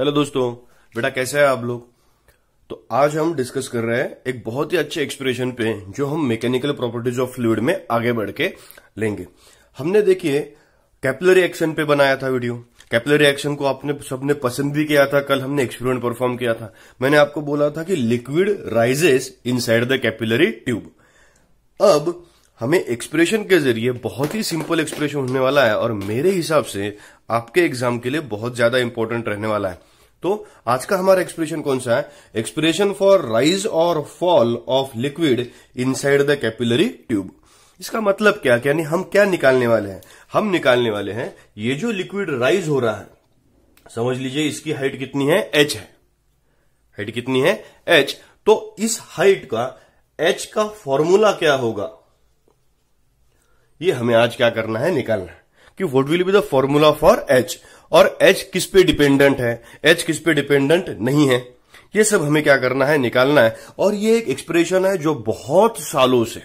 hello दोस्तों बेटा कैसे है आप लोग तो आज हम डिस्कस कर रहे हैं एक बहुत ही अच्छे एक्सप्रेशन पे जो हम मैकेनिकल प्रॉपर्टीज ऑफ फ्लूड में आगे बढ़ के लेंगे हमने देखिए कैपलरी एक्शन पे बनाया था वीडियो कैपलरी एक्शन को आपने सबने पसंद भी किया था कल हमने एक्सपेरिमेंट परफॉर्म किया था मैंने आपको बोला था कि liquid rises side the capillary tube अब हमें एक्सप्रेशन के जरिए बहुत ही सिंपल एक्सप्रेशन होने वाला है और मेरे हिसाब से आपके एग्जाम के लिए बहुत ज्यादा इंपॉर्टेंट रहने वाला है तो आज का हमारा एक्सप्रेशन कौन सा है एक्सप्रेशन फॉर राइज और fall of liquid inside the capillary tube इसका मतलब क्या यानी हम क्या निकालने वाले हैं हम निकालने वाले हैं ये जो लिक्विड राइज हो रहा है समझ लीजिए इसकी हाइट कितनी है एच है हाइट कितनी है एच तो इस हाइट का एच का फॉर्मूला क्या होगा ये हमें आज क्या करना है निकालना है कि what will be the formula for H और एच किस पे डिपेंडेंट है एच किस पे डिपेंडेंट नहीं है ये सब हमें क्या करना है निकालना है और ये एक एक्सप्रेशन है जो बहुत सालों से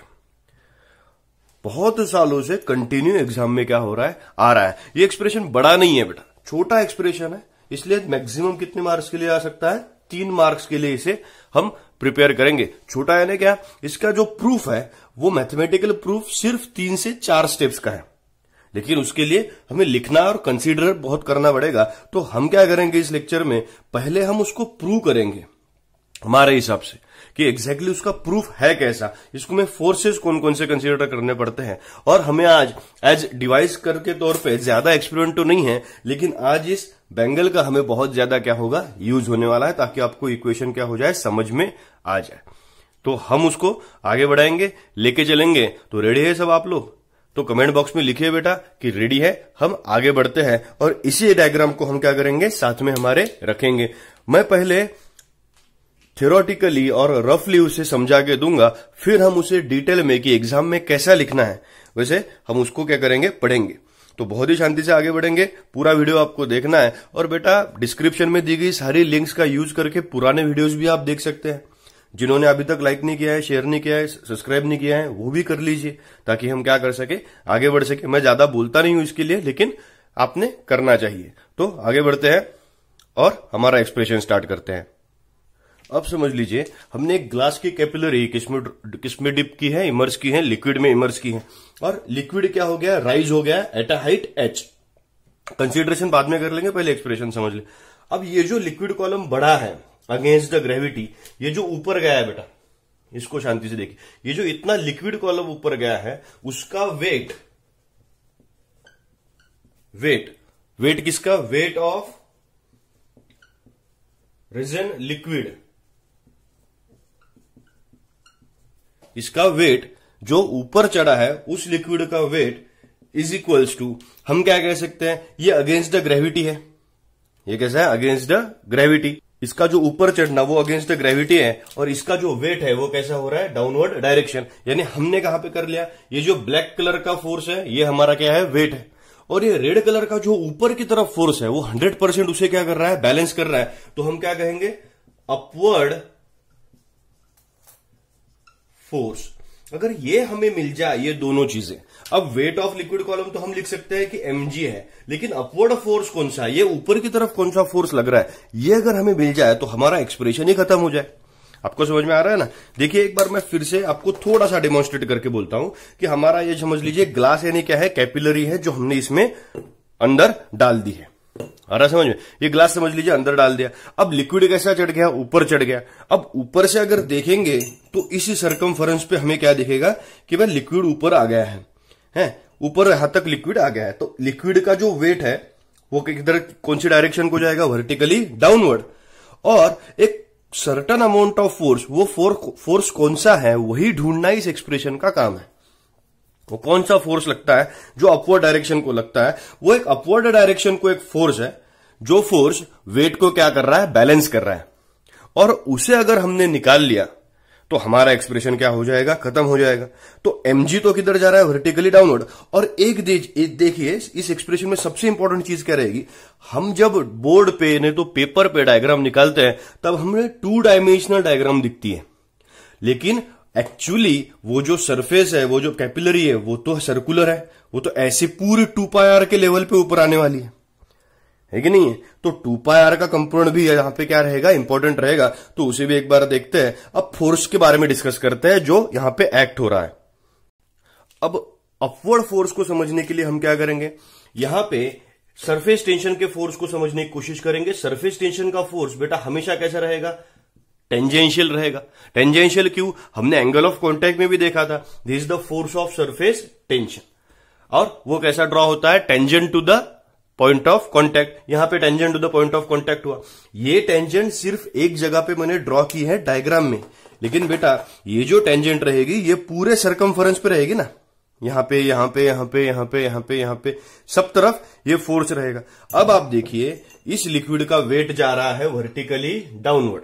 बहुत सालों से कंटिन्यू एग्जाम में क्या हो रहा है आ रहा है ये एक्सप्रेशन बड़ा नहीं है बेटा छोटा एक्सप्रेशन है इसलिए मैक्सिमम कितने मार्क्स के लिए आ सकता है तीन मार्क्स के लिए इसे हम प्रिपेयर करेंगे छोटा है ना क्या इसका जो प्रूफ है वो मैथमेटिकल प्रूफ सिर्फ तीन से चार स्टेप्स का है लेकिन उसके लिए हमें लिखना और कंसीडर बहुत करना पड़ेगा तो हम क्या करेंगे इस लेक्चर में पहले हम उसको प्रूव करेंगे हमारे हिसाब से कि एग्जैक्टली exactly उसका प्रूफ है कैसा इसको में फोर्सेस कौन कौन से कंसिडर करने पड़ते हैं और हमें आज एज डिवाइस करके तौर पे ज्यादा एक्सपेरिमेंट तो नहीं है लेकिन आज इस बैंगल का हमें बहुत ज्यादा क्या होगा यूज होने वाला है ताकि आपको इक्वेशन क्या हो जाए समझ में आ जाए तो हम उसको आगे बढ़ाएंगे लेके चलेंगे तो रेडी है सब आप लोग तो कमेंट बॉक्स में लिखिए बेटा कि रेडी है हम आगे बढ़ते हैं और इसी डायग्राम को हम क्या करेंगे साथ में हमारे रखेंगे मैं पहले थियोरटिकली और रफली उसे समझा के दूंगा फिर हम उसे डिटेल में कि एग्जाम में कैसा लिखना है वैसे हम उसको क्या करेंगे पढ़ेंगे तो बहुत ही शांति से आगे बढ़ेंगे पूरा वीडियो आपको देखना है और बेटा डिस्क्रिप्शन में दी गई सारी लिंक्स का यूज करके पुराने वीडियोस भी आप देख सकते हैं जिन्होंने अभी तक लाइक नहीं किया है शेयर नहीं किया है सब्सक्राइब नहीं किया है वो भी कर लीजिए ताकि हम क्या कर सके आगे बढ़ सके मैं ज्यादा बोलता नहीं हूं इसके लिए लेकिन आपने करना चाहिए तो आगे बढ़ते हैं और हमारा एक्सप्रेशन स्टार्ट करते हैं अब समझ लीजिए हमने एक ग्लास की कैपिलरी किसमें किसमें डिप की है इमर्स की है लिक्विड में इमर्स की है और लिक्विड क्या हो गया राइज हो गया at a height H consideration बाद में कर लेंगे पहले एक्सप्रेशन समझ ले अब ये जो लिक्विड कॉलम बढ़ा है अगेंस्ट द ग्रेविटी ये जो ऊपर गया है बेटा इसको शांति से देखिए ये जो इतना लिक्विड कॉलम ऊपर गया है उसका वेट वेट वेट किसका वेट ऑफ रिजन लिक्विड इसका वेट जो ऊपर चढ़ा है उस लिक्विड का वेट इज इक्वल्स टू हम क्या कह सकते हैं ये अगेंस्ट द ग्रेविटी है ये कैसा है अगेंस्ट द ग्रेविटी इसका जो ऊपर चढ़ना वो अगेंस्ट द ग्रेविटी है और इसका जो वेट है वो कैसा हो रहा है डाउनवर्ड डायरेक्शन यानी हमने कहा पे कर लिया ये जो ब्लैक कलर का फोर्स है ये हमारा क्या है वेट है और ये रेड कलर का जो ऊपर की तरफ फोर्स है वो हंड्रेड परसेंट उसे क्या कर रहा है बैलेंस कर रहा है तो हम क्या कहेंगे अपवर्ड फोर्स अगर ये हमें मिल जाए ये दोनों चीजें अब वेट ऑफ लिक्विड कॉलम तो हम लिख सकते हैं कि एम है लेकिन अपवर्ड फोर्स कौन सा है ये ऊपर की तरफ कौन सा फोर्स लग रहा है ये अगर हमें मिल जाए तो हमारा एक्सप्रेशन ही खत्म हो जाए आपको समझ में आ रहा है ना देखिए एक बार मैं फिर से आपको थोड़ा सा डेमोन्स्ट्रेट करके बोलता हूं कि हमारा ये समझ लीजिए ग्लास यानी क्या है कैपिलरी है जो हमने इसमें अंदर डाल दी है आ समझ में ये ग्लास समझ लीजिए अंदर डाल दिया अब लिक्विड कैसा चढ़ गया ऊपर चढ़ गया अब ऊपर से अगर देखेंगे तो इसी सरकम पे हमें क्या दिखेगा कि भाई लिक्विड ऊपर आ गया है हैं ऊपर यहां तक लिक्विड आ गया है तो लिक्विड का जो वेट है वो किधर कौन सी डायरेक्शन को जाएगा वर्टिकली डाउनवर्ड और एक सर्टन अमाउंट ऑफ फोर्स वो फोर्स कौन सा है वही ढूंढना इस एक्सप्रेशन का काम है वो कौन सा फोर्स लगता है जो अपवर्ड डायरेक्शन को लगता है वो एक अपवर्ड डायरेक्शन को एक फोर्स है जो फोर्स वेट को क्या कर रहा है बैलेंस कर रहा है और उसे अगर हमने निकाल लिया तो हमारा एक्सप्रेशन क्या हो जाएगा खत्म हो जाएगा तो एम तो किधर जा रहा है वर्टिकली डाउनवर्ड और एक देखिए इस एक्सप्रेशन में सबसे इंपॉर्टेंट चीज क्या रहेगी हम जब बोर्ड पे नहीं तो पेपर पे डायग्राम निकालते हैं तब हमें टू डायमेंशनल डायग्राम दिखती है लेकिन एक्चुअली वो जो सरफेस है वो जो कैपिलरी है वो तो सर्कुलर है वो तो ऐसे पूरे टू पाई आर के लेवल पे ऊपर आने वाली है है कि नहीं है तो टू पाई आर का कंपोनेंट भी यहां पे क्या रहेगा इंपॉर्टेंट रहेगा तो उसे भी एक बार देखते हैं अब फोर्स के बारे में डिस्कस करते हैं जो यहां पे एक्ट हो रहा है अब अपवर्ड फोर्स को समझने के लिए हम क्या करेंगे यहां पे सरफेस टेंशन के फोर्स को समझने की कोशिश करेंगे सरफेस टेंशन का फोर्स बेटा हमेशा कैसा रहेगा टेंजेंशियल रहेगा टेंजेंशियल क्यों हमने एंगल ऑफ कॉन्टेक्ट में भी देखा था this is the force of surface tension और वो कैसा ड्रॉ होता है tangent to the point of contact यहां पे tangent to the point of contact हुआ ये टेंजेंट सिर्फ एक जगह पे मैंने ड्रॉ की है डायग्राम में लेकिन बेटा ये जो टेंजेंट रहेगी ये पूरे सरकम पे रहेगी ना यहां पे यहां पे यहां पे यहां पे यहां पे यहां पे सब तरफ ये फोर्स रहेगा अब आप देखिए इस लिक्विड का वेट जा रहा है वर्टिकली डाउनवर्ड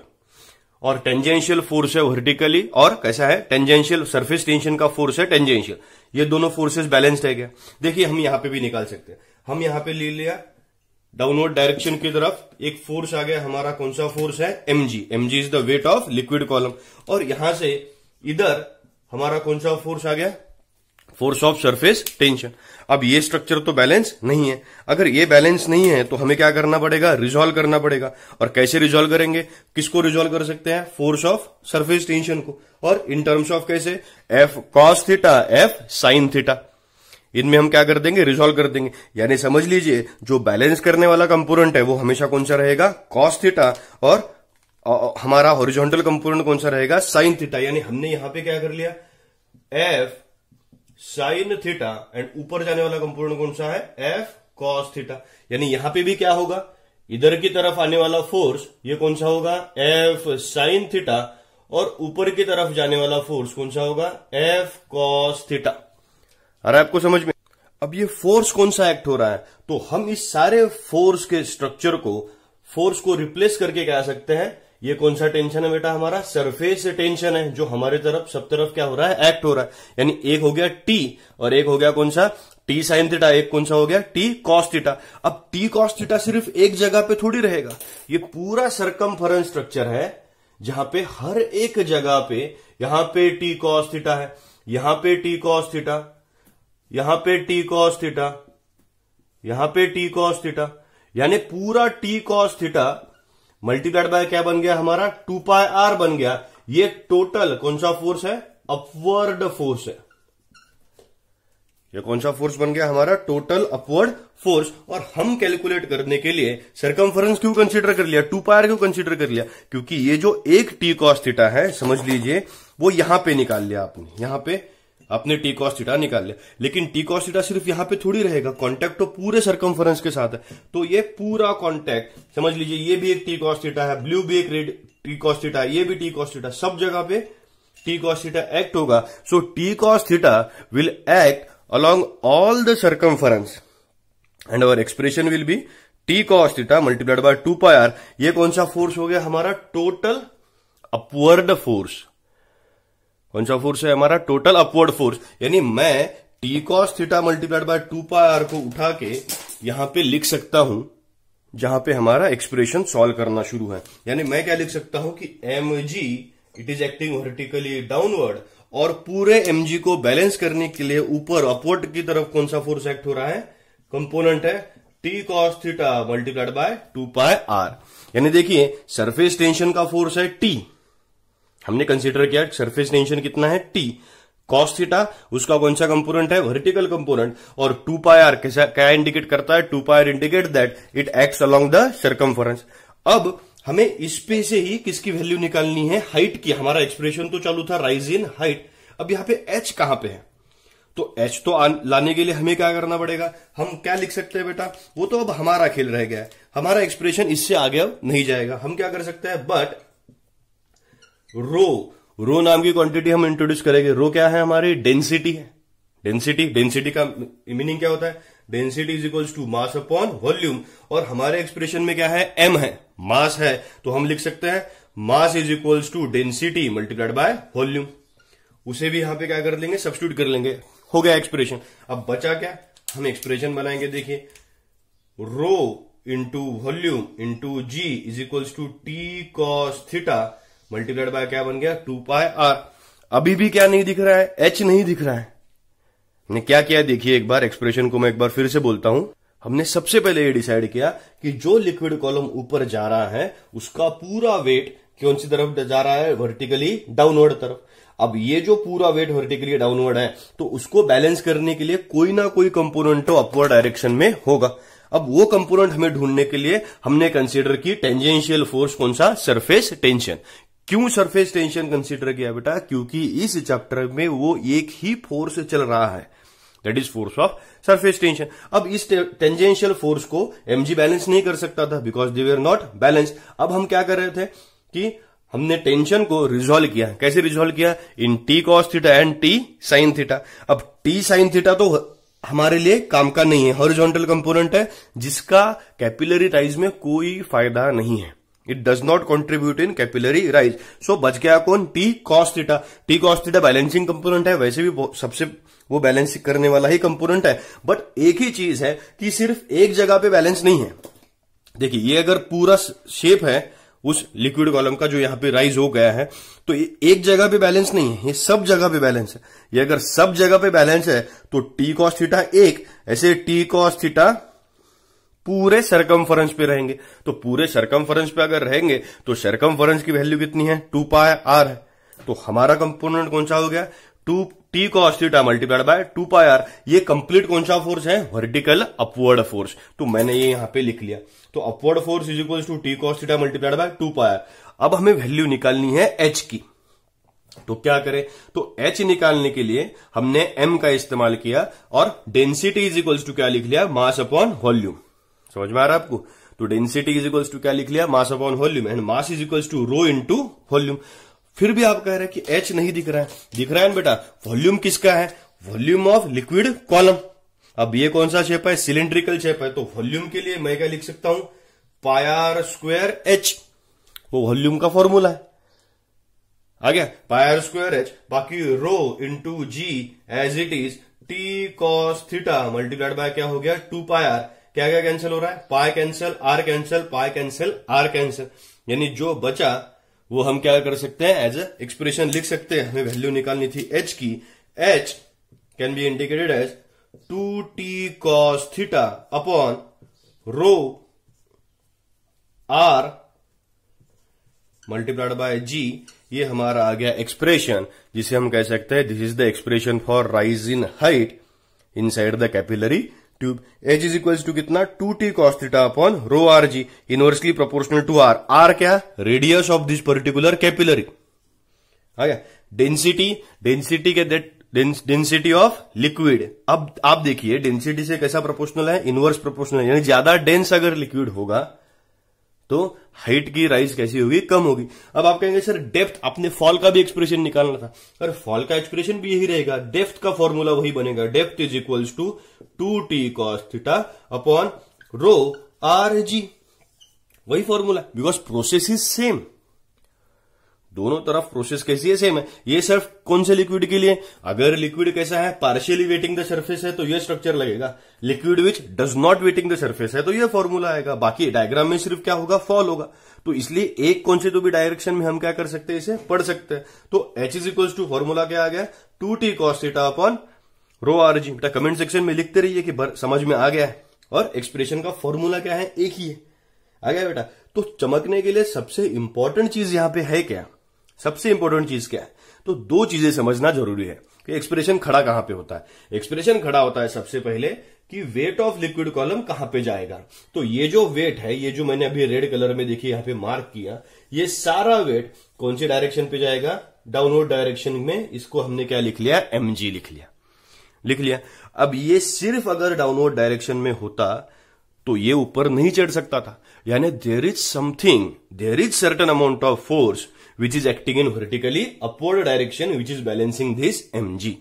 और टेंजेंशियल फोर्स है वर्टिकली और कैसा है टेंजेंशियल सरफेस टेंशन का फोर्स है टेंजेंशियल ये दोनों फोर्सेस बैलेंस्ड है क्या देखिए हम यहां पे भी निकाल सकते हैं हम यहां पे ले लिया डाउनवर्ड डायरेक्शन की तरफ एक फोर्स आ गया हमारा कौन सा फोर्स है MG MG is the weight of liquid column और यहां से इधर हमारा कौन सा फोर्स आ गया फोर्स ऑफ सरफेस टेंशन अब ये स्ट्रक्चर तो बैलेंस नहीं है अगर ये बैलेंस नहीं है तो हमें क्या करना पड़ेगा रिजोल्व करना पड़ेगा और कैसे रिजोल्व करेंगे किसको रिजोल्व कर सकते हैं फोर्स ऑफ सरफेस टेंशन को और इन टर्म्स ऑफ कैसे F cos theta F sine theta इनमें हम क्या कर देंगे रिजोल्व कर देंगे यानी समझ लीजिए जो बैलेंस करने वाला कंपोनेंट है वो हमेशा कौन सा रहेगा कॉस थीटा और हमारा हॉरिजॉन्टल कंपोनेंट कौन सा रहेगा साइन थीटा यानी हमने यहां पे क्या कर लिया एफ साइन थीटा एंड ऊपर जाने वाला कंपोनेंट कौन सा है एफ कॉस थीटा यानी यहां पे भी क्या होगा इधर की तरफ आने वाला फोर्स ये कौन सा होगा एफ साइन थीटा और ऊपर की तरफ जाने वाला फोर्स कौन सा होगा एफ कॉस थीटा अरे आपको समझ में अब ये फोर्स कौन सा एक्ट हो रहा है तो हम इस सारे फोर्स के स्ट्रक्चर को फोर्स को रिप्लेस करके कह सकते हैं ये कौन सा टेंशन है बेटा हमारा सरफेस टेंशन है जो हमारे तरफ सब तरफ क्या हो रहा है एक्ट हो रहा है यानी एक हो गया टी और एक हो गया कौन सा टी साइन थीटा एक कौन सा हो गया टी कॉस थीटा अब टी कॉस थीटा सिर्फ एक जगह पे थोड़ी रहेगा ये पूरा सरकम स्ट्रक्चर है जहां पे हर एक जगह पे यहां पे टी कॉस थीटा है यहां पे टी कॉस थीटा यहां पे टी कॉस थीटा यहां पे टी कॉस थीटा यानी पूरा T cos theta multiplied by क्या बन गया हमारा टू पाय आर बन गया ये टोटल कौन सा फोर्स है अपवर्ड फोर्स है ये कौन सा फोर्स बन गया हमारा टोटल अपवर्ड फोर्स और हम कैलकुलेट करने के लिए सरकमफरेंस क्यों कंसीडर कर लिया टू पायर क्यों कंसीडर कर लिया क्योंकि ये जो एक टी कॉस्टिटा है समझ लीजिए वो यहां पे निकाल लिया आपने यहां पे आपने टी निकाल लिया लेकिन टी सिर्फ यहां पे थोड़ी रहेगा कॉन्टेक्ट तो पूरे सरकमफरेंस के साथ है तो ये पूरा कॉन्टेक्ट समझ लीजिए ये भी एक टी है ब्लू भी एक रेड टी ये भी टी सब जगह पे टी एक्ट होगा so T cos theta will act along all the circumference and our expression will be T cos theta multiplied by two pi are ये कौन सा फोर्स हो गया हमारा टोटल अपवर्ड फोर्स कौन सा फोर्स है हमारा टोटल अपवर्ड फोर्स यानी मैं T cos theta multiplied by two pi R को उठा के यहां पे लिख सकता हूं जहां पे हमारा एक्सप्रेशन सॉल्व करना शुरू है यानी मैं क्या लिख सकता हूं कि M G it is acting vertically downward और पूरे एम जी को बैलेंस करने के लिए ऊपर अपवर्ड की तरफ कौन सा फोर्स एक्ट हो रहा है कंपोनेंट है T cos theta multiplied by two pi R यानी देखिए सरफेस टेंशन का फोर्स है टी हमने कंसीडर किया सरफेस टेंशन कितना है टी कॉस थीटा उसका कौन सा कंपोनेंट है वर्टिकल कंपोनेंट और टू पाई आर कैसा क्या इंडिकेट करता है two pi r indicate that it act along the circumference अब हमें इस पे से ही किसकी वैल्यू निकालनी है हाइट की हमारा एक्सप्रेशन तो चालू था राइज इन हाइट अब यहां पे एच कहां पे है तो एच तो लाने के लिए हमें क्या करना पड़ेगा हम क्या लिख सकते हैं बेटा वो तो अब हमारा खेल रह गया है हमारा एक्सप्रेशन इससे आगे अब नहीं जाएगा हम क्या कर सकते हैं बट रो रो नाम की क्वांटिटी हम इंट्रोड्यूस करेंगे रो क्या है हमारी डेंसिटी है डेंसिटी डेंसिटी का मीनिंग क्या होता है density is equal to mass upon volume और हमारे एक्सप्रेशन में क्या है एम है मास है तो हम लिख सकते हैं mass is equals to density multiplied by volume उसे भी यहां पे क्या कर लेंगे सब्सिट्यूट कर लेंगे हो गया एक्सप्रेशन अब बचा क्या हम एक्सप्रेशन बनाएंगे देखिए rho into volume into g is equals to T cos theta multiplied by क्या बन गया टू पाई आर अभी भी क्या नहीं दिख रहा है एच नहीं दिख रहा है ने क्या किया देखिए एक बार एक्सप्रेशन को मैं एक बार फिर से बोलता हूं हमने सबसे पहले ये डिसाइड किया कि जो लिक्विड कॉलम ऊपर जा रहा है उसका पूरा वेट कौन सी तरफ जा रहा है वर्टिकली डाउनवर्ड तरफ अब ये जो पूरा वेट वर्टिकली डाउनवर्ड है तो उसको बैलेंस करने के लिए कोई ना कोई कंपोनेंट तो अपवर्ड डायरेक्शन में होगा अब वो कंपोनेंट हमें ढूंढने के लिए हमने कंसीडर की टेंजेंशियल फोर्स कौन सा सरफेस टेंशन क्यों सरफेस टेंशन कंसीडर किया बेटा क्योंकि इस चैप्टर में वो एक ही फोर्स चल रहा है that is force of surface tension अब इस टेंजेंशियल फोर्स को एमजी बैलेंस नहीं कर सकता था because they were not balance अब हम क्या कर रहे थे कि हमने टेंशन को रिजोल्व किया कैसे रिजोल्व किया in T cos theta and T sine theta अब टी साइन थीटा तो हमारे लिए काम का नहीं है हॉरिजॉन्टल कंपोनेंट है जिसका कैपिलरी राइज में कोई फायदा नहीं है it does not contribute in capillary rise so बच गया कौन T cos theta T cos theta balancing component है वैसे भी सबसे वो बैलेंस करने वाला ही कंपोनेंट है बट एक ही चीज है कि सिर्फ एक जगह पे बैलेंस नहीं है देखिए ये अगर पूरा शेप है उस लिक्विड कॉलम का जो यहां पे राइज हो गया है तो एक जगह पे बैलेंस नहीं है ये सब जगह पे बैलेंस है ये अगर सब जगह पे बैलेंस है तो टी कॉस थीटा एक ऐसे टी कॉस थीटा पूरे सरकम पे रहेंगे तो पूरे सरकम पे अगर रहेंगे तो सरकम की वैल्यू कितनी है टू पाए आर है तो हमारा कंपोनेंट कौन सा हो गया two T cos theta multiplied by two pi r ये कंप्लीट कौन सा फोर्स है वर्टिकल अपवर्ड फोर्स तो मैंने ये यहां पे लिख लिया तो upward force is equal to T cos multiplied by two pi r अब हमें वैल्यू निकालनी है एच की तो क्या करें तो एच निकालने के लिए हमने एम का इस्तेमाल किया और डेंसिटी इज इक्वल टू क्या लिख लिया मास अपॉन वॉल्यूम समझ में आ रहा है आपको तो डेंसिटी इज इक्वल्स टू क्या लिख लिया mass upon volume and mass is equals to rho into volume फिर भी आप कह रहे हैं कि एच नहीं दिख रहा है दिख रहा है बेटा वॉल्यूम किसका है वॉल्यूम ऑफ लिक्विड कॉलम अब ये कौन सा शेप है सिलेंड्रिकल शेप है तो वॉल्यूम के लिए मैं क्या लिख सकता हूं पायर स्क्वेयर एच वो वॉल्यूम का फॉर्मूला है आ गया पायर स्क्वेयर एच बाकी rho into g as it is T cos theta multiplied by क्या हो गया टू पायर क्या क्या कैंसिल हो रहा है pi cancel r cancel pi cancel r cancel यानी जो बचा वो हम क्या कर सकते हैं एज ए एक्सप्रेशन लिख सकते हैं हमें वैल्यू निकालनी थी एच की h can be indicated as two T cos theta upon rho r multiplied by g ये हमारा आ गया एक्सप्रेशन जिसे हम कह सकते हैं this is the expression for rise in height inside the capillary tube h is equal to कितना two T cos theta upon rho r g inversely proportional to r r क्या radius of this particular capillary density density के that density of liquid अब आप देखिए density से कैसा proportional है inverse proportional यानी ज्यादा डेंस अगर लिक्विड होगा तो हाइट की राइज कैसी होगी कम होगी अब आप कहेंगे सर डेप्थ आपने फॉल का भी एक्सप्रेशन निकालना था और फॉल का एक्सप्रेशन भी यही रहेगा डेप्थ का फॉर्मूला वही बनेगा depth is equals to two T cos theta upon rho r g वही formula because process is same दोनों तरफ प्रोसेस कैसी है सेम है ये सिर्फ कौन से लिक्विड के लिए अगर लिक्विड कैसा है पार्शियली वेटिंग द सरफेस है तो ये स्ट्रक्चर लगेगा liquid which does not wetting the surface है तो ये फॉर्मूला आएगा बाकी डायग्राम में सिर्फ क्या होगा फॉल होगा तो इसलिए एक कौन से तो भी डायरेक्शन में हम क्या कर सकते हैं इसे पढ़ सकते हैं तो h is equals to formula क्या आ गया two T cos theta upon rho r g बेटा कमेंट सेक्शन में लिखते रहिए कि समझ में आ गया है और एक्सप्रेशन का फॉर्मूला क्या है एक ही है आ गया बेटा तो चमकने के लिए सबसे इंपॉर्टेंट चीज यहां पे है क्या सबसे इंपॉर्टेंट चीज क्या है तो दो चीजें समझना जरूरी है कि एक्सप्रेशन खड़ा कहां पे होता है एक्सप्रेशन खड़ा होता है सबसे पहले कि वेट ऑफ लिक्विड कॉलम कहां पे जाएगा तो ये जो वेट है ये जो मैंने अभी रेड कलर में देखिए यहां पे मार्क किया ये सारा वेट कौन से डायरेक्शन पे जाएगा डाउनवर्ड डायरेक्शन में इसको हमने क्या लिख लिया एमजी लिख लिया लिख लिया अब ये सिर्फ अगर डाउनवर्ड डायरेक्शन में होता तो ये ऊपर नहीं चढ़ सकता था यानी there is something there is certain amount of force which is acting in vertically upward direction which is balancing this mg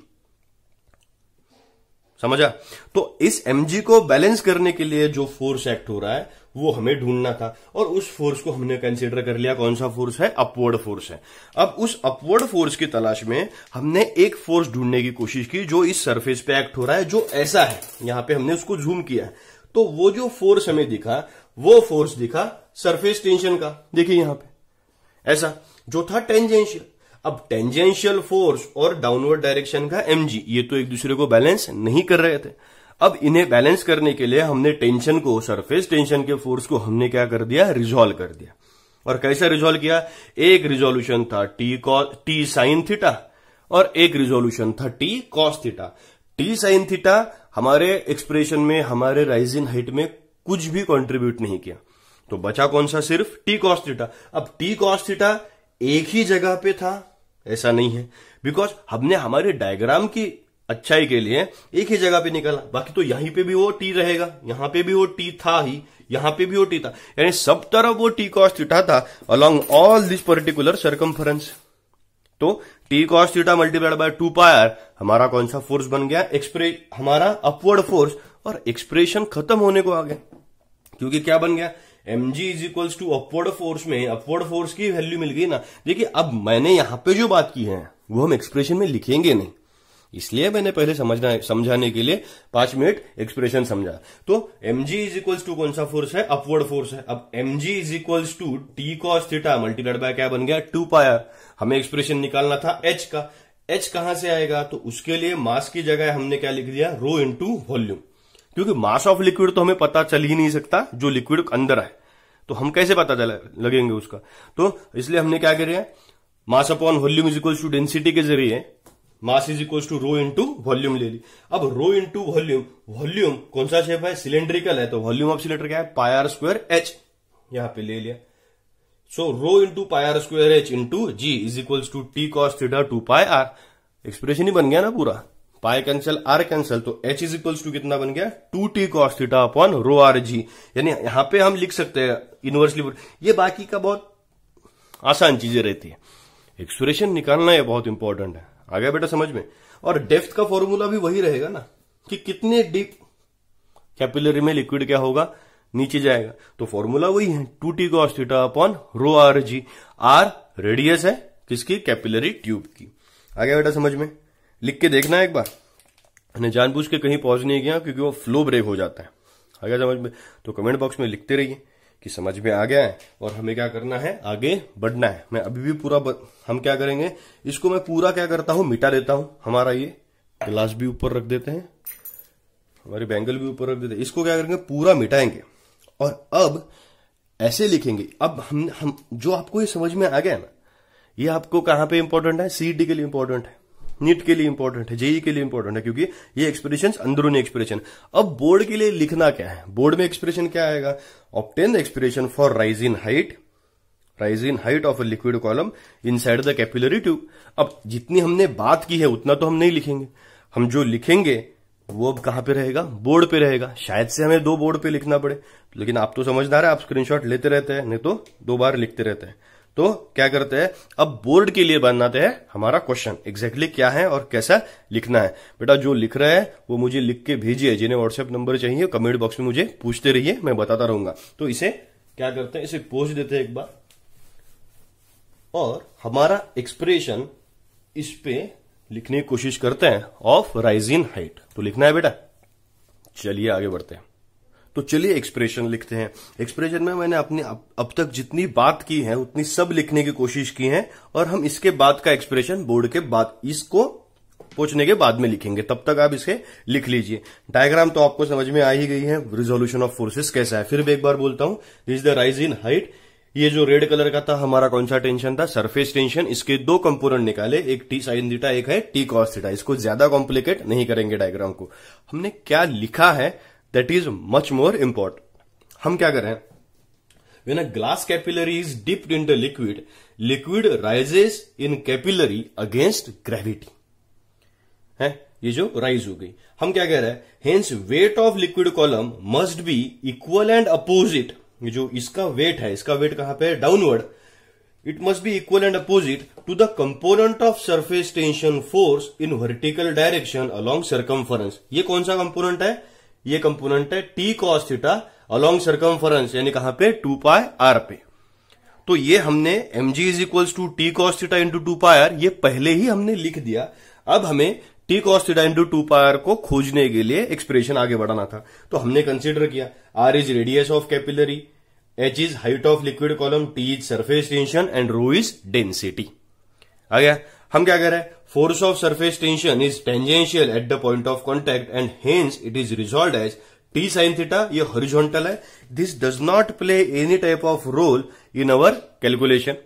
समझा तो इस mg को बैलेंस करने के लिए जो फोर्स एक्ट हो रहा है वो हमें ढूंढना था और उस फोर्स को हमने कंसिडर कर लिया कौन सा फोर्स है अपवर्ड फोर्स है अब उस अपवर्ड फोर्स की तलाश में हमने एक फोर्स ढूंढने की कोशिश की जो इस सरफेस पे एक्ट हो रहा है जो ऐसा है यहां पे हमने उसको जूम किया है तो वो जो फोर्स हमें दिखा वो फोर्स दिखा सरफेस टेंशन का देखिए यहां पर ऐसा जो था टेंजेंशियल अब टेंजेंशियल फोर्स और डाउनवर्ड डायरेक्शन का एमजी ये तो एक दूसरे को बैलेंस नहीं कर रहे थे अब इन्हें बैलेंस करने के लिए हमने टेंशन को सरफेस टेंशन के फोर्स को हमने क्या कर दिया रिजोल्व कर दिया और कैसे रिजोल्व किया एक रिजोल्यूशन था T cos T sine theta और एक रिजोल्यूशन था T cos theta T sine theta हमारे एक्सप्रेशन में हमारे राइज इन हाइट में कुछ भी कंट्रीब्यूट नहीं किया तो बचा कौन सा सिर्फ टी कॉस थीटा अब टी कॉस थीटा एक ही जगह पे था ऐसा नहीं है बिकॉज हमने हमारे डायग्राम की अच्छाई के लिए एक ही जगह पे निकाला बाकी तो यहीं पे भी वो टी रहेगा यहां पे भी वो टी था ही यहां पे भी वो टी था यानी सब तरफ वो टी कॉस थीटा था along all this particular circumference तो T cos theta multiplied by two pi r हमारा कौन सा फोर्स बन गया एक्सप्रे हमारा अपवर्ड फोर्स और एक्सप्रेशन खत्म होने को आ गया क्योंकि क्या बन गया m g is equals to upward force में अपवर्ड फोर्स की वैल्यू मिल गई ना देखिए अब मैंने यहां पे जो बात की है वो हम एक्सप्रेशन में लिखेंगे नहीं इसलिए मैंने पहले समझना समझाने के लिए पांच मिनट एक्सप्रेशन समझा तो m g is equals to कौन सा फोर्स है अपवर्ड फोर्स है अब m g is equals to T cos theta multiplied by क्या बन गया टू पाया हमें एक्सप्रेशन निकालना था एच का एच कहां से आएगा तो उसके लिए मास की जगह हमने क्या लिख दिया रो इंटू वॉल्यूम क्योंकि मास ऑफ लिक्विड तो हमें पता चल ही नहीं सकता जो लिक्विड अंदर है तो हम कैसे पता लगेंगे उसका तो इसलिए हमने क्या कर mass upon volume is equal to density के जरिए mass is equal to rho into volume ले ली अब रो इंटू वॉल्यूम वॉल्यूम कौन सा शेप है सिलेंड्रिकल है तो वॉल्यूम ऑफ सिलेंडर क्या है पायर स्क्वायर एच यहां पे ले लिया so rho into pi r square h into g is equals to T cos theta two pi r expression ही बन गया ना पूरा पाई कैंसल आर कैंसल तो एच इज इक्वल्स टू कितना बन गया two T cos theta upon rho r g यानी यहां पे हम लिख सकते हैं इनवर्सली ये बाकी का बहुत आसान चीजें रहती है एक्सप्रेशन निकालना यह बहुत इंपॉर्टेंट है आ गया बेटा समझ में और डेफ्थ का फॉर्मूला भी वही रहेगा ना कि कितने डीप कैपिलरी में लिक्विड क्या होगा नीचे जाएगा तो फॉर्मूला वही है two T cos theta upon rho r g r radius है किसकी कैपिलरी ट्यूब की आ गया बेटा समझ में लिख के देखना एक बार मैंने जानबूझ के कहीं पहुंच नहीं गया क्योंकि वो फ्लो ब्रेक हो जाता है अगर समझ में तो कमेंट बॉक्स में लिखते रहिए कि समझ में आ गया है और हमें क्या करना है आगे बढ़ना है मैं अभी भी पूरा ब... हम क्या करेंगे इसको मैं पूरा क्या करता हूं मिटा देता हूं हमारा ये ग्लास भी ऊपर रख देते हैं हमारे बैंगल भी ऊपर रख देते हैं इसको क्या करेंगे पूरा मिटाएंगे और अब ऐसे लिखेंगे अब हम हम जो आपको ये समझ में आ गया ना ये आपको कहाँ पे इंपॉर्टेंट है सीईटी के लिए इंपॉर्टेंट है नीट के लिए इंपॉर्टेंट है जेई के लिए इंपॉर्टेंट है क्योंकि ये एक्सप्रेशन अंदरूनी एक्सप्रेशन अब बोर्ड के लिए लिखना क्या है बोर्ड में एक्सप्रेशन क्या आएगा obtain expression for rise in height rise in height of a liquid column inside the capillary tube अब जितनी हमने बात की है उतना तो हम नहीं लिखेंगे हम जो लिखेंगे वो अब कहां पे रहेगा बोर्ड पे रहेगा शायद से हमें दो बोर्ड पे लिखना पड़े लेकिन आप तो समझदार है आप स्क्रीनशॉट लेते रहते हैं नहीं तो दो बार लिखते रहते हैं तो क्या करते हैं अब बोर्ड के लिए बनाते हैं हमारा क्वेश्चन एग्जैक्टली क्या है और कैसा लिखना है बेटा जो लिख रहा है वो मुझे लिख के भेजिए जिन्हें व्हाट्सएप नंबर चाहिए कमेंट बॉक्स में मुझे पूछते रहिए मैं बताता रहूंगा तो इसे क्या करते हैं इसे पोस्ट देते हैं एक बार और हमारा एक्सप्रेशन इस पे लिखने की कोशिश करते हैं ऑफ राइज इन हाइट तो लिखना है बेटा चलिए आगे बढ़ते हैं तो चलिए एक्सप्रेशन लिखते हैं एक्सप्रेशन में मैंने अपनी अब, तक जितनी बात की है उतनी सब लिखने की कोशिश की है और हम इसके बाद का एक्सप्रेशन बोर्ड के बाद इसको पहुंचने के बाद में लिखेंगे तब तक आप इसे लिख लीजिए डायग्राम तो आपको समझ में आ ही गई है रिजोल्यूशन ऑफ फोर्सेस कैसा है फिर भी एक बार बोलता हूं is the rise in height ये जो रेड कलर का था हमारा कौन सा टेंशन था सरफेस टेंशन इसके दो कंपोनेंट निकाले एक टी साइन डीटा एक है टी कॉस थीटा इसको ज्यादा कॉम्प्लिकेट नहीं करेंगे डायग्राम को हमने क्या लिखा है that is much more import हम क्या करें a glass capillary is dipped in the liquid liquid rises in capillary against gravity है ये जो राइज हो गई हम क्या कह रहे हैं hence weight of liquid column must be equal and opposite जो इसका वेट है इसका वेट कहां पे है downward it must be equal and opposite to the component of surface tension force in vertical direction along circumference ये कौन सा कंपोनेंट है ये कंपोनेंट है T cos theta along circumference यानी कहां पे टू पाई आर पे तो ये हमने m g is equal to T cos theta into two pi are ये पहले ही हमने लिख दिया अब हमें T cos theta into two pi r को खोजने के लिए एक्सप्रेशन आगे बढ़ाना था तो हमने कंसिडर किया r is radius of capillary h is height of liquid column T is surface tension and rho is density आ गया हम क्या कह रहे हैं force of surface tension is tangential at the point of contact and hence it is resolve as T sine theta ये horizontal है this does not play any type of role in our calculation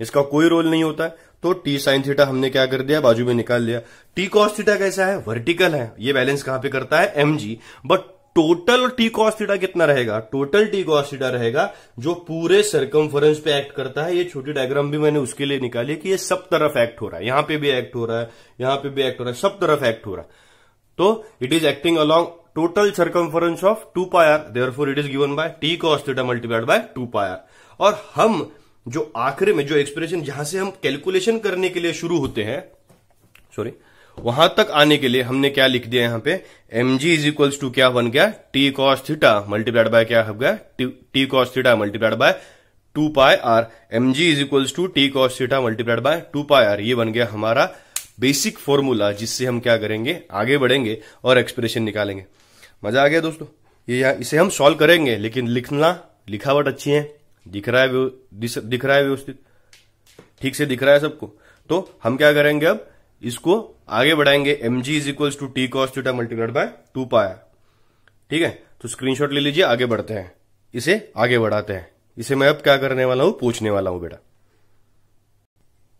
इसका कोई role नहीं होता है तो T sine theta हमने क्या कर दिया बाजू में निकाल लिया टी कॉस थीटा कैसा है वर्टिकल है ये बैलेंस कहां पे करता है m g but total T cos कितना रहेगा टोटल टी कॉस रहेगा जो पूरे सरकमफरेंस पे एक्ट करता है ये छोटी डायग्राम भी मैंने उसके लिए निकाली कि ये सब तरफ एक्ट हो रहा है यहां पे भी एक्ट हो रहा है यहां पे भी एक्ट हो रहा है सब तरफ एक्ट हो रहा है तो it is acting along total circumference of two pi r therefore it is given by T cos multiplied by two pi r और हम जो आखिर में जो एक्सप्रेशन जहां से हम कैलकुलेशन करने के लिए शुरू होते हैं सॉरी वहां तक आने के लिए हमने क्या लिख दिया यहाँ पे m g is equals to क्या बन गया T cos theta multiplied by क्या हो गया T cos theta multiplied by two pi r m g is equals to T cos theta multiplied by two pi are ये बन गया हमारा बेसिक फॉर्मूला जिससे हम क्या करेंगे आगे बढ़ेंगे और एक्सप्रेशन निकालेंगे मजा आ गया दोस्तों ये इसे हम सॉल्व करेंगे लेकिन लिखना लिखावट अच्छी है दिख रहा है दिख रहा है व्यवस्थित ठीक से दिख रहा है सबको तो हम क्या करेंगे अब इसको आगे बढ़ाएंगे m g is equal to T cos theta multiplied by two pi ठीक है तो स्क्रीनशॉट ले लीजिए आगे बढ़ते हैं इसे आगे बढ़ाते हैं इसे मैं अब क्या करने वाला हूं पूछने वाला हूं बेटा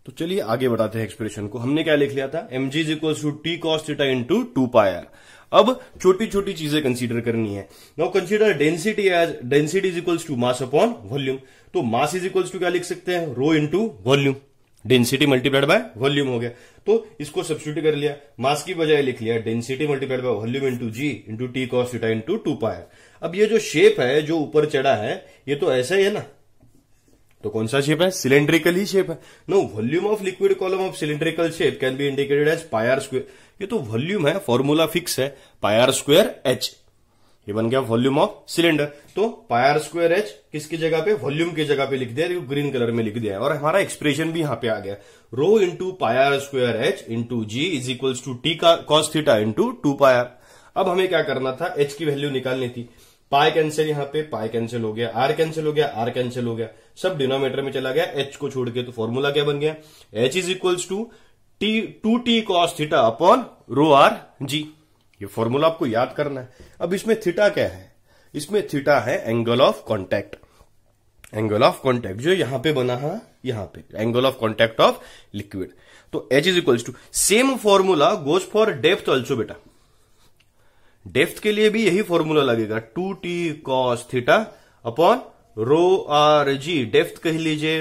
तो चलिए आगे बढ़ाते हैं एक्सप्रेशन को हमने क्या लिख लिया था m g is equals to T cos theta into two pi r अब छोटी छोटी चीजें कंसीडर करनी है no consider density as density is equals to mass upon volume तो मास इज इक्वल्स टू क्या लिख सकते हैं rho into volume density multiplied by volume हो गया तो इसको सब्सिट्यूट कर लिया मास की बजाय लिख लिया density multiplied by volume into g into T cos theta into two pi अब ये जो शेप है जो ऊपर चढ़ा है ये तो ऐसा ही है ना तो कौन सा शेप है सिलेंड्रिकल ही शेप है no volume of liquid column of cylindrical shape can be indicated as pi r square ये तो वॉल्यूम है फॉर्मूला फिक्स है पायर स्क्वेयर एच ये बन गया वॉल्यूम ऑफ सिलेंडर तो पायर स्क्वायर एच किसकी जगह पे वॉल्यूम की जगह पे लिख दिया तो ग्रीन कलर में लिख दिया है और हमारा एक्सप्रेशन भी यहां पे आ गया rho into pi r square h into g is equal to T का cos theta into two pi r अब हमें क्या करना था एच की वैल्यू निकालनी थी पाई कैंसिल यहाँ पे पाई कैंसिल हो गया आर कैंसिल हो गया आर कैंसिल हो गया सब डिनोमीटर में चला गया एच को छोड़ के तो फॉर्मूला क्या बन गया h is equal to T two T cos theta upon rho r g ये फॉर्मूला आपको याद करना है अब इसमें थीटा क्या है इसमें थीटा है angle of contact angle of contact जो यहां पे बना है यहां पे angle of contact of liquid तो h is equals to same formula goes for depth also बेटा डेप्थ के लिए भी यही फॉर्मूला लगेगा two T cos theta upon rho r g depth कह लीजिए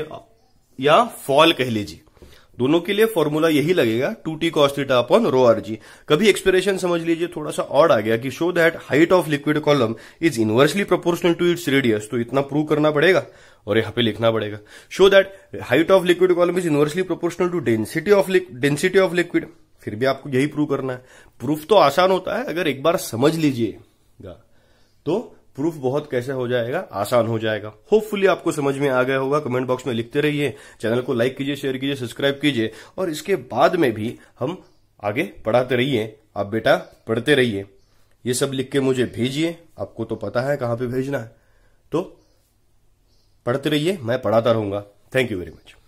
या फॉल कह लीजिए दोनों के लिए फॉर्मूला यही लगेगा two T cos theta upon rho r g कभी एक्सप्रेशन समझ लीजिए थोड़ा सा ऑड आ गया कि show that height of liquid column is inversely proportional to its radius तो इतना प्रूव करना पड़ेगा और यहां पे लिखना पड़ेगा show that height of liquid column is inversely proportional to density of density of liquid फिर भी आपको यही प्रूव करना है प्रूफ तो आसान होता है अगर एक बार समझ लीजिएगा तो प्रूफ बहुत कैसे हो जाएगा आसान हो जाएगा होपफुली आपको समझ में आ गया होगा कमेंट बॉक्स में लिखते रहिए चैनल को लाइक कीजिए शेयर कीजिए सब्सक्राइब कीजिए और इसके बाद में भी हम आगे पढ़ाते रहिए आप बेटा पढ़ते रहिए ये सब लिख के मुझे भेजिए आपको तो पता है कहां पे भेजना है तो पढ़ते रहिए मैं पढ़ाता रहूंगा थैंक यू वेरी मच